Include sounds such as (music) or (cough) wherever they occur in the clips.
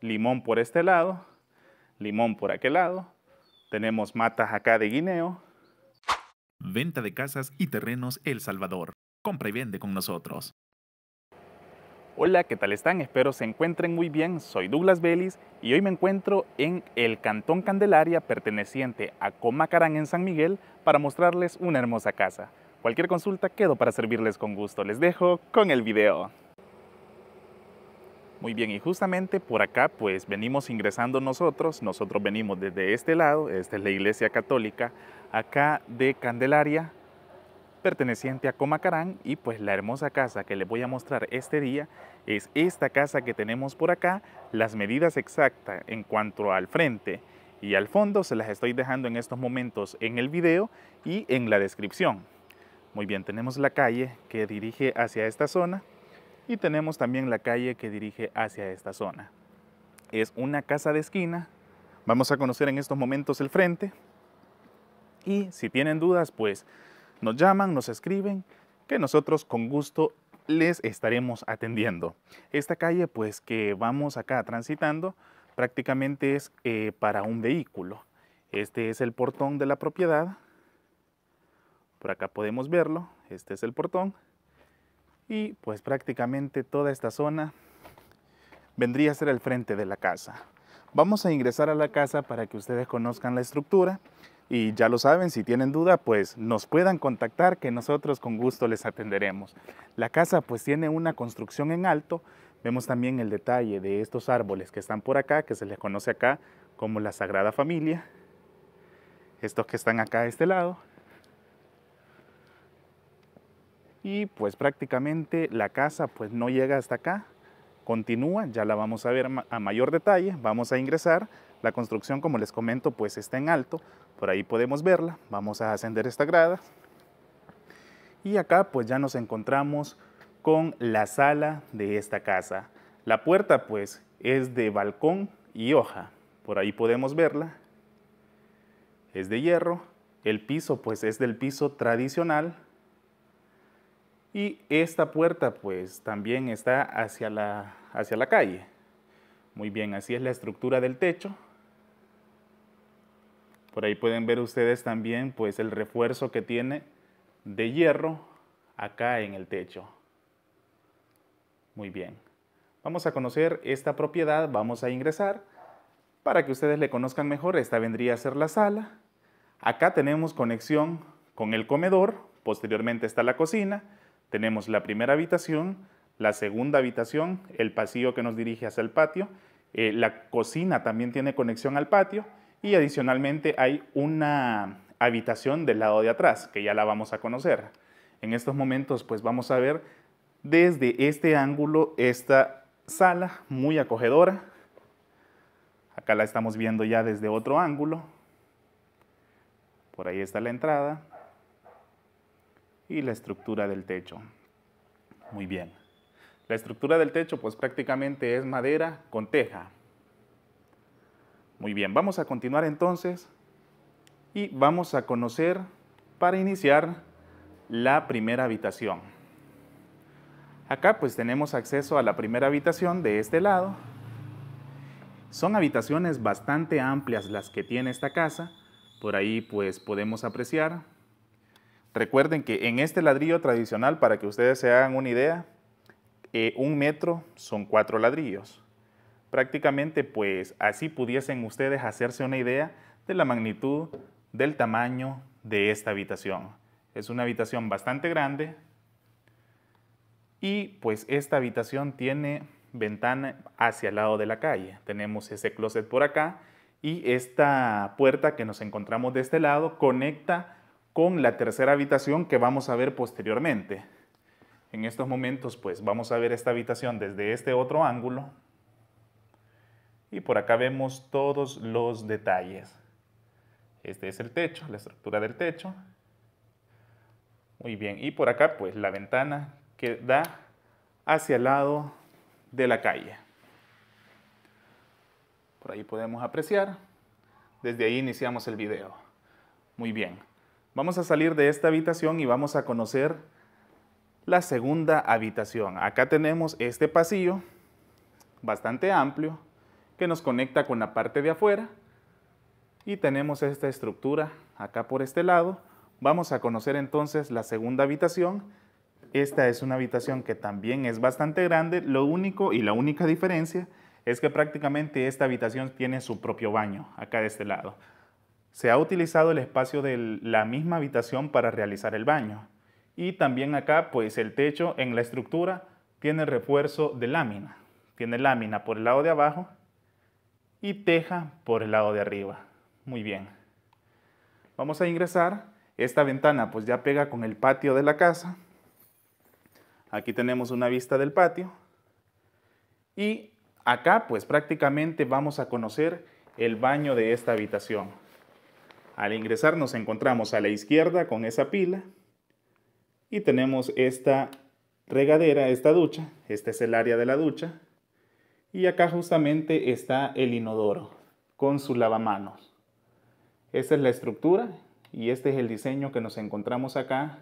limón por este lado, limón por aquel lado, tenemos matas acá de guineo. Venta de casas y terrenos El Salvador. Compra y vende con nosotros. Hola, ¿qué tal están? Espero se encuentren muy bien. Soy Douglas Vélez y hoy me encuentro en el Cantón Candelaria perteneciente a Comacarán en San Miguel para mostrarles una hermosa casa. Cualquier consulta quedo para servirles con gusto. Les dejo con el video. Muy bien, y justamente por acá pues venimos ingresando nosotros, nosotros venimos desde este lado, esta es la iglesia católica, acá de Candelaria, perteneciente a Comacarán y pues la hermosa casa que les voy a mostrar este día es esta casa que tenemos por acá, las medidas exactas en cuanto al frente y al fondo se las estoy dejando en estos momentos en el video y en la descripción. Muy bien, tenemos la calle que dirige hacia esta zona, y tenemos también la calle que dirige hacia esta zona. Es una casa de esquina, vamos a conocer en estos momentos el frente y si tienen dudas pues nos llaman, nos escriben, que nosotros con gusto les estaremos atendiendo. Esta calle pues que vamos acá transitando prácticamente es eh, para un vehículo. Este es el portón de la propiedad. Por acá podemos verlo. Este es el portón y pues prácticamente toda esta zona vendría a ser el frente de la casa. Vamos a ingresar a la casa para que ustedes conozcan la estructura y ya lo saben, si tienen duda, pues nos puedan contactar que nosotros con gusto les atenderemos. La casa pues tiene una construcción en alto, vemos también el detalle de estos árboles que están por acá, que se les conoce acá como la Sagrada Familia, estos que están acá a este lado, y pues prácticamente la casa pues no llega hasta acá, continúa, ya la vamos a ver a mayor detalle, vamos a ingresar, la construcción como les comento pues está en alto, por ahí podemos verla, vamos a ascender esta grada y acá pues ya nos encontramos con la sala de esta casa. La puerta pues es de balcón y hoja, por ahí podemos verla, es de hierro, el piso pues es del piso tradicional, y esta puerta pues también está hacia la, hacia la calle. Muy bien, así es la estructura del techo. Por ahí pueden ver ustedes también pues el refuerzo que tiene de hierro acá en el techo. Muy bien. Vamos a conocer esta propiedad, vamos a ingresar. Para que ustedes le conozcan mejor, esta vendría a ser la sala. Acá tenemos conexión con el comedor, posteriormente está la cocina tenemos la primera habitación, la segunda habitación, el pasillo que nos dirige hacia el patio, eh, la cocina también tiene conexión al patio y adicionalmente hay una habitación del lado de atrás que ya la vamos a conocer. En estos momentos pues vamos a ver desde este ángulo esta sala muy acogedora. Acá la estamos viendo ya desde otro ángulo. Por ahí está la entrada y la estructura del techo. Muy bien. La estructura del techo pues prácticamente es madera con teja. Muy bien, vamos a continuar entonces y vamos a conocer para iniciar la primera habitación. Acá pues tenemos acceso a la primera habitación de este lado. Son habitaciones bastante amplias las que tiene esta casa. Por ahí pues podemos apreciar Recuerden que en este ladrillo tradicional, para que ustedes se hagan una idea, eh, un metro son cuatro ladrillos. Prácticamente, pues así pudiesen ustedes hacerse una idea de la magnitud del tamaño de esta habitación. Es una habitación bastante grande y pues esta habitación tiene ventana hacia el lado de la calle. Tenemos ese closet por acá y esta puerta que nos encontramos de este lado conecta con la tercera habitación que vamos a ver posteriormente. En estos momentos pues vamos a ver esta habitación desde este otro ángulo y por acá vemos todos los detalles. Este es el techo, la estructura del techo. Muy bien, y por acá pues la ventana que da hacia el lado de la calle. Por ahí podemos apreciar. Desde ahí iniciamos el video. Muy bien. Vamos a salir de esta habitación y vamos a conocer la segunda habitación. Acá tenemos este pasillo bastante amplio que nos conecta con la parte de afuera y tenemos esta estructura acá por este lado. Vamos a conocer entonces la segunda habitación. Esta es una habitación que también es bastante grande. Lo único y la única diferencia es que prácticamente esta habitación tiene su propio baño acá de este lado se ha utilizado el espacio de la misma habitación para realizar el baño. Y también acá, pues el techo en la estructura tiene refuerzo de lámina. Tiene lámina por el lado de abajo y teja por el lado de arriba. Muy bien. Vamos a ingresar. Esta ventana pues ya pega con el patio de la casa. Aquí tenemos una vista del patio. Y acá pues prácticamente vamos a conocer el baño de esta habitación. Al ingresar nos encontramos a la izquierda con esa pila y tenemos esta regadera, esta ducha. Este es el área de la ducha. Y acá justamente está el inodoro con su lavamanos. Esta es la estructura y este es el diseño que nos encontramos acá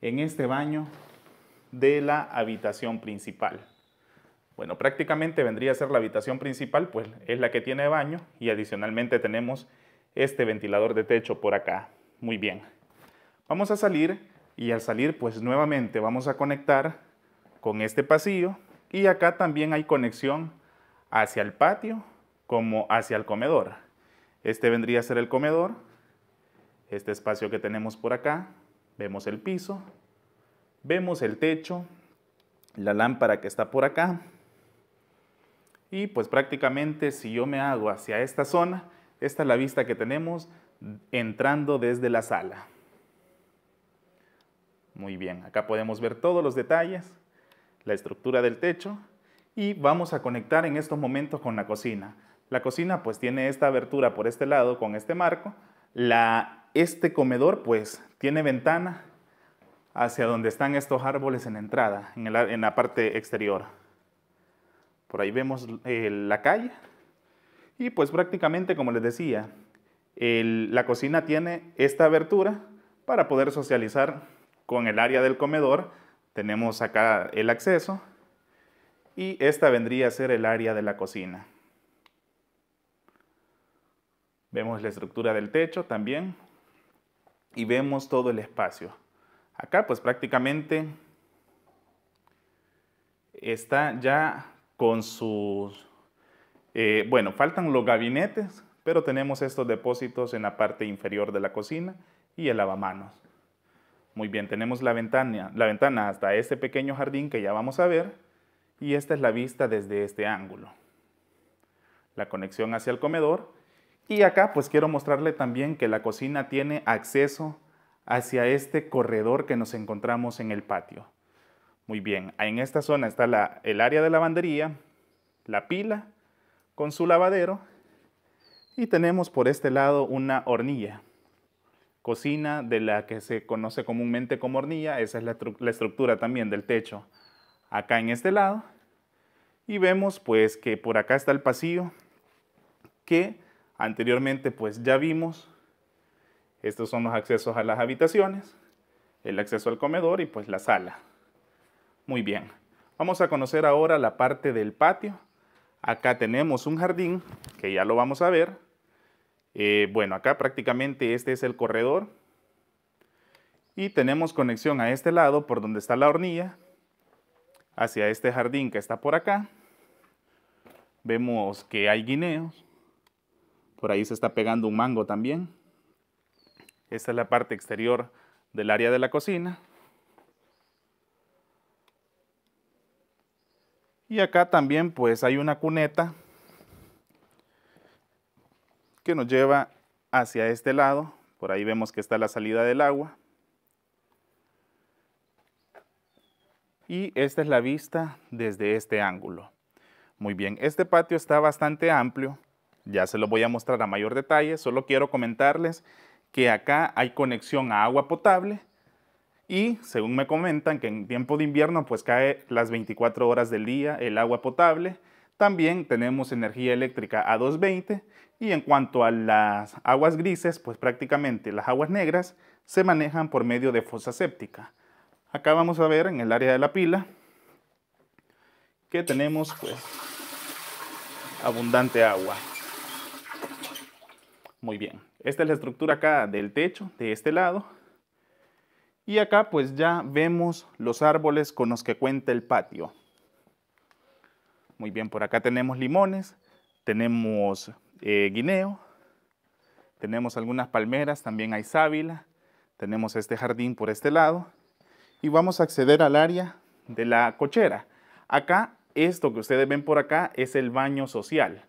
en este baño de la habitación principal. Bueno, prácticamente vendría a ser la habitación principal, pues es la que tiene baño y adicionalmente tenemos este ventilador de techo por acá. Muy bien. Vamos a salir y al salir pues nuevamente vamos a conectar con este pasillo y acá también hay conexión hacia el patio como hacia el comedor. Este vendría a ser el comedor, este espacio que tenemos por acá, vemos el piso, vemos el techo, la lámpara que está por acá y pues prácticamente si yo me hago hacia esta zona, esta es la vista que tenemos entrando desde la sala. Muy bien, acá podemos ver todos los detalles, la estructura del techo y vamos a conectar en estos momentos con la cocina. La cocina pues tiene esta abertura por este lado con este marco. este comedor pues tiene ventana hacia donde están estos árboles en entrada, en, la parte exterior. Por ahí vemos eh, la calle y pues prácticamente, como les decía, la cocina tiene esta abertura para poder socializar con el área del comedor. Tenemos acá el acceso y esta vendría a ser el área de la cocina. Vemos la estructura del techo también y vemos todo el espacio. Acá pues prácticamente está ya con sus eh, bueno, faltan los gabinetes, pero tenemos estos depósitos en la parte inferior de la cocina y el lavamanos. Muy bien, tenemos la ventana, la ventana hasta este pequeño jardín que ya vamos a ver y esta es la vista desde este ángulo. La conexión hacia el comedor y acá pues quiero mostrarle también que la cocina tiene acceso hacia este corredor que nos encontramos en el patio. Muy bien, en esta zona está el área de lavandería, la pila con su lavadero. Y tenemos por este lado una hornilla. Cocina de la que se conoce comúnmente como hornilla, esa es la, la estructura también del techo. Acá en este lado. Y vemos pues que por acá está el pasillo que anteriormente pues ya vimos. Estos son los accesos a las habitaciones, el acceso al comedor y pues la sala. Muy bien. Vamos a conocer ahora la parte del patio Acá tenemos un jardín, que ya lo vamos a ver. Eh, bueno, acá prácticamente este es el corredor. Y tenemos conexión a este lado, por donde está la hornilla, hacia este jardín que está por acá. Vemos que hay guineos. Por ahí se está pegando un mango también. Esta es la parte exterior del área de la cocina. Y acá también pues hay una cuneta que nos lleva hacia este lado. Por ahí vemos que está la salida del agua. Y esta es la vista desde este ángulo. Muy bien, este patio está bastante amplio. Ya se lo voy a mostrar a mayor detalle. Solo quiero comentarles que acá hay conexión a agua potable y según me comentan que en tiempo de invierno pues cae las 24 horas del día el agua potable. También tenemos energía eléctrica a 220 y en cuanto a las aguas grises pues prácticamente las aguas negras se manejan por medio de fosa séptica. Acá vamos a ver en el área de la pila que tenemos pues abundante agua. Muy bien, esta es la estructura acá del techo de este lado y acá pues ya vemos los árboles con los que cuenta el patio. Muy bien, por acá tenemos limones, tenemos eh, guineo, tenemos algunas palmeras, también hay sábila, tenemos este jardín por este lado y vamos a acceder al área de la cochera. Acá, esto que ustedes ven por acá es el baño social.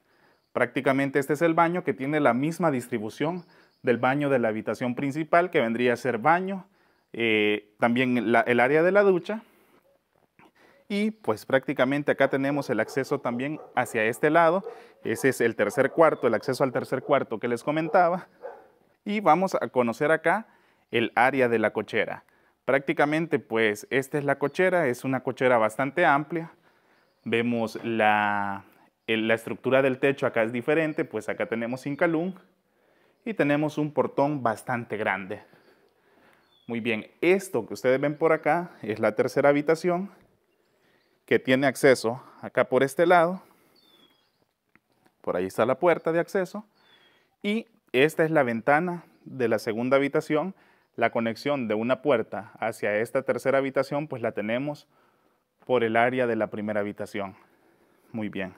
Prácticamente este es el baño que tiene la misma distribución del baño de la habitación principal que vendría a ser baño, eh, también el área de la ducha y pues prácticamente acá tenemos el acceso también hacia este lado. Ese es el tercer cuarto, el acceso al tercer cuarto que les comentaba. Y vamos a conocer acá el área de la cochera. Prácticamente pues esta es la cochera, es una cochera bastante amplia. Vemos la, estructura del techo acá es diferente, pues acá tenemos Incalum y tenemos un portón bastante grande. Muy bien, esto que ustedes ven por acá es la tercera habitación que tiene acceso acá por este lado. Por ahí está la puerta de acceso. Y esta es la ventana de la segunda habitación. La conexión de una puerta hacia esta tercera habitación pues la tenemos por el área de la primera habitación. Muy bien.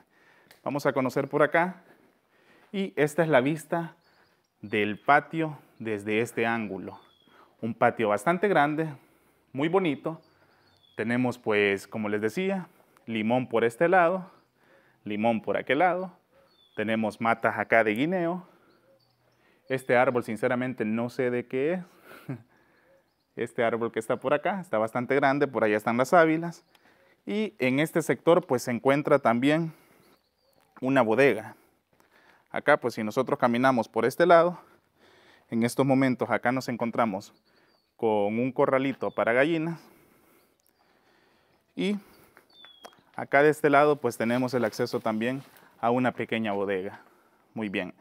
Vamos a conocer por acá. Y esta es la vista del patio desde este ángulo un patio bastante grande, muy bonito. Tenemos pues, como les decía, limón por este lado, limón por aquel lado. Tenemos matas acá de guineo. Este árbol sinceramente no sé de qué es. (laughs) Este árbol que está por acá está bastante grande, por allá están las ávilas. Y en este sector pues se encuentra también una bodega. Acá pues si nosotros caminamos por este lado, en estos momentos acá nos encontramos con un corralito para gallinas y acá de este lado pues tenemos el acceso también a una pequeña bodega. Muy bien.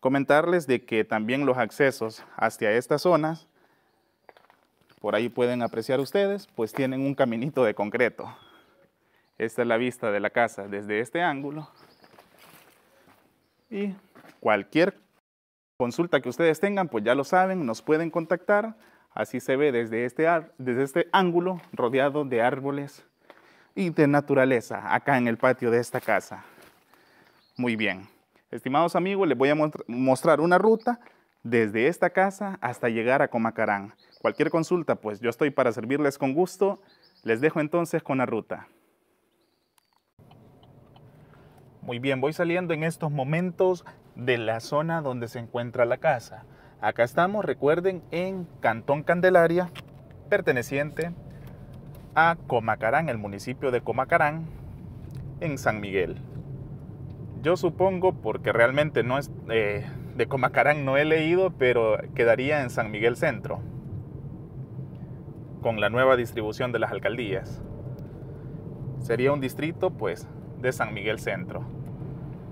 Comentarles de que también los accesos hacia estas zonas, por ahí pueden apreciar ustedes, pues tienen un caminito de concreto. Esta es la vista de la casa desde este ángulo. Y cualquier consulta que ustedes tengan, pues ya lo saben, nos pueden contactar. Así se ve este desde este, ángulo rodeado de árboles y de naturaleza acá en el patio de esta casa. Muy bien. Estimados amigos, les voy a mostrar una ruta desde esta casa hasta llegar a Comacarán. Cualquier consulta, pues yo estoy para servirles con gusto. Les dejo entonces con la ruta. Muy bien, voy saliendo en estos momentos de la zona donde se encuentra la casa. Acá estamos, recuerden, en Cantón Candelaria, perteneciente a Comacarán, el municipio de Comacarán, en San Miguel. Yo supongo, porque realmente no es eh, de Comacarán no he leído, pero quedaría en San Miguel Centro, con la nueva distribución de las alcaldías. Sería un distrito, pues, de San Miguel Centro.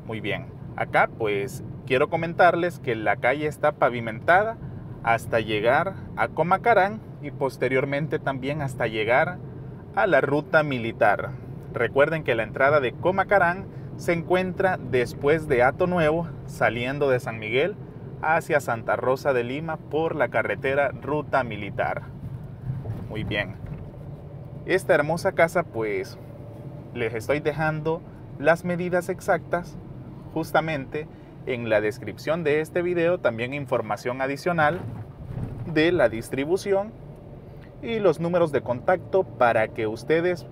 Muy bien. Acá pues quiero comentarles que la calle está pavimentada hasta llegar a Comacarán y posteriormente también hasta llegar a la ruta militar. Recuerden que la entrada de Comacarán se encuentra después de Ato Nuevo, saliendo de San Miguel hacia Santa Rosa de Lima por la carretera Ruta Militar. Muy bien. Esta hermosa casa pues les estoy dejando las medidas exactas justamente en la descripción de este video también información adicional de la distribución y los números de contacto para que ustedes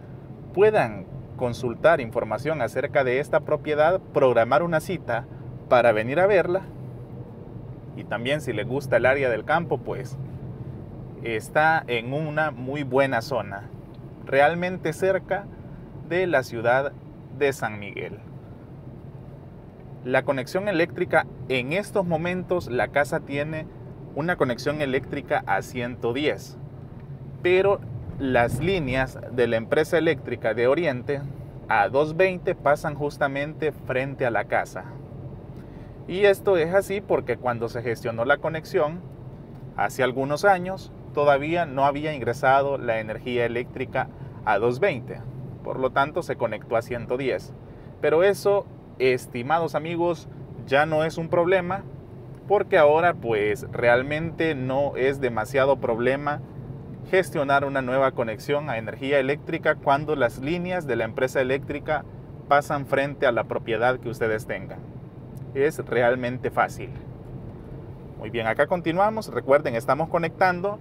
puedan consultar información acerca de esta propiedad, programar una cita para venir a verla y también si les gusta el área del campo, pues está en una muy buena zona, realmente cerca de la ciudad de San Miguel. La conexión eléctrica, en estos momentos la casa tiene una conexión eléctrica a 110, pero las líneas de la empresa eléctrica de Oriente a 220 pasan justamente frente a la casa. Y esto es así porque cuando se gestionó la conexión, hace algunos años, todavía no había ingresado la energía eléctrica a 220, por lo tanto se conectó a 110. Pero eso estimados amigos, ya no es un problema porque ahora pues realmente no es demasiado problema gestionar una nueva conexión a energía eléctrica cuando las líneas de la empresa eléctrica pasan frente a la propiedad que ustedes tengan. Es realmente fácil. Muy bien, acá continuamos. Recuerden, estamos conectando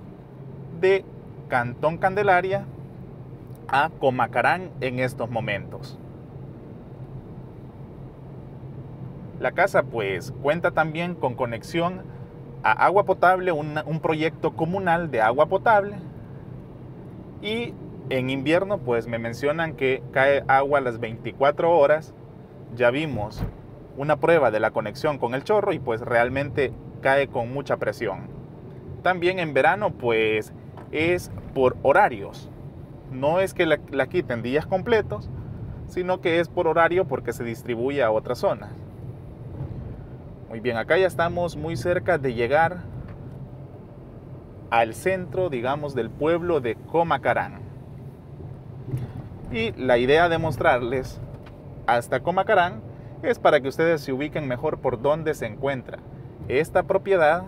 de Cantón Candelaria a Comacarán en estos momentos. La casa pues cuenta también con conexión a agua potable, un proyecto comunal de agua potable y en invierno pues me mencionan que cae agua a las 24 horas. Ya vimos una prueba de la conexión con el chorro y pues realmente cae con mucha presión. También en verano pues es por horarios. No es que la, la quiten días completos, sino que es por horario porque se distribuye a otras zonas. Muy bien, acá ya estamos muy cerca de llegar al centro, digamos, del pueblo de Comacarán. Y la idea de mostrarles hasta Comacarán es para que ustedes se ubiquen mejor por dónde se encuentra esta propiedad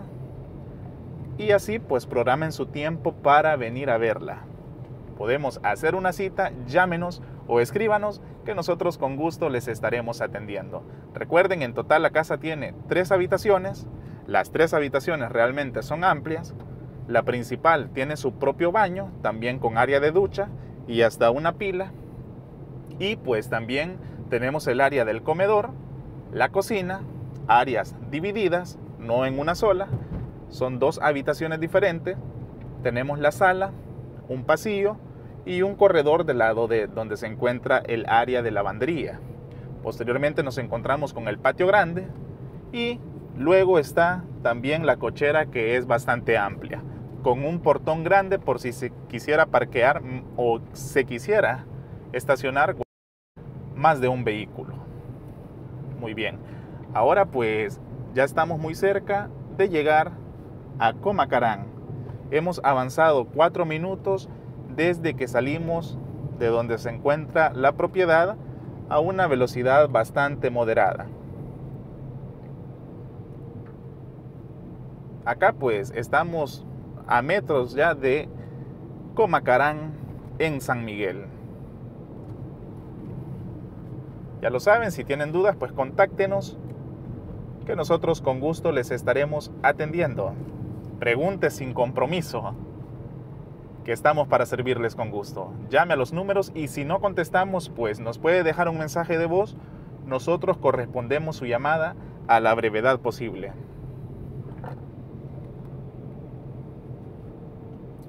y así pues programen su tiempo para venir a verla. Podemos hacer una cita, llámenos o escríbanos que nosotros con gusto les estaremos atendiendo. Recuerden, en total la casa tiene tres habitaciones, las tres habitaciones realmente son amplias, la principal tiene su propio baño, también con área de ducha y hasta una pila, y pues también tenemos el área del comedor, la cocina, áreas divididas, no en una sola, son dos habitaciones diferentes, tenemos la sala, un pasillo, y un corredor del lado de donde se encuentra el área de lavandería. Posteriormente nos encontramos con el patio grande y luego está también la cochera que es bastante amplia, con un portón grande por si se quisiera parquear o se quisiera estacionar más de un vehículo. Muy bien, ahora pues ya estamos muy cerca de llegar a Comacarán. Hemos avanzado 4 minutos desde que salimos de donde se encuentra la propiedad a una velocidad bastante moderada. Acá pues estamos a metros ya de Comacarán en San Miguel. Ya lo saben, si tienen dudas pues contáctenos que nosotros con gusto les estaremos atendiendo. Pregunte sin compromiso que estamos para servirles con gusto. Llame a los números y si no contestamos, pues nos puede dejar un mensaje de voz. Nosotros correspondemos su llamada a la brevedad posible.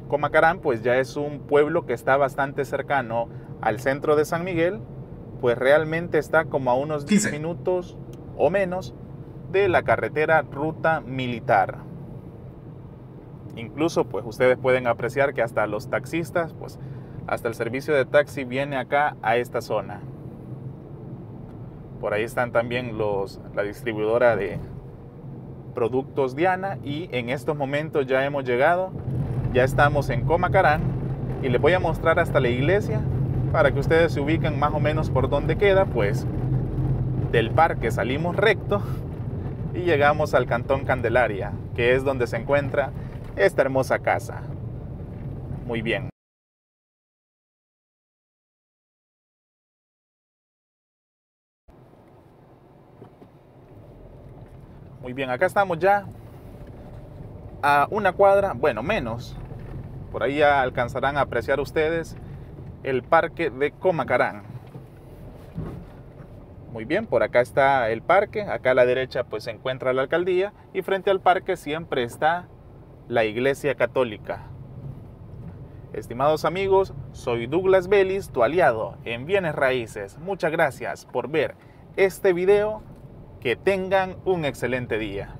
Comacarán pues ya es un pueblo que está bastante cercano al centro de San Miguel, pues realmente está como a unos 10 minutos o menos de la carretera ruta militar. Incluso pues ustedes pueden apreciar que hasta los taxistas, pues hasta el servicio de taxi viene acá a esta zona. Por ahí están también los, la distribuidora de productos Diana y en estos momentos ya hemos llegado, ya estamos en Comacarán y les voy a mostrar hasta la iglesia para que ustedes se ubiquen más o menos por donde queda, pues del parque salimos recto y llegamos al Cantón Candelaria, que es donde se encuentra esta hermosa casa. Muy bien. Muy bien, acá estamos ya a una cuadra, bueno, menos. Por ahí ya alcanzarán a apreciar ustedes el parque de Comacarán. Muy bien, por acá está el parque, acá a la derecha pues se encuentra la alcaldía y frente al parque siempre está la Iglesia Católica. Estimados amigos, soy Douglas Vélez, tu aliado en Bienes Raíces. Muchas gracias por ver este video. Que tengan un excelente día.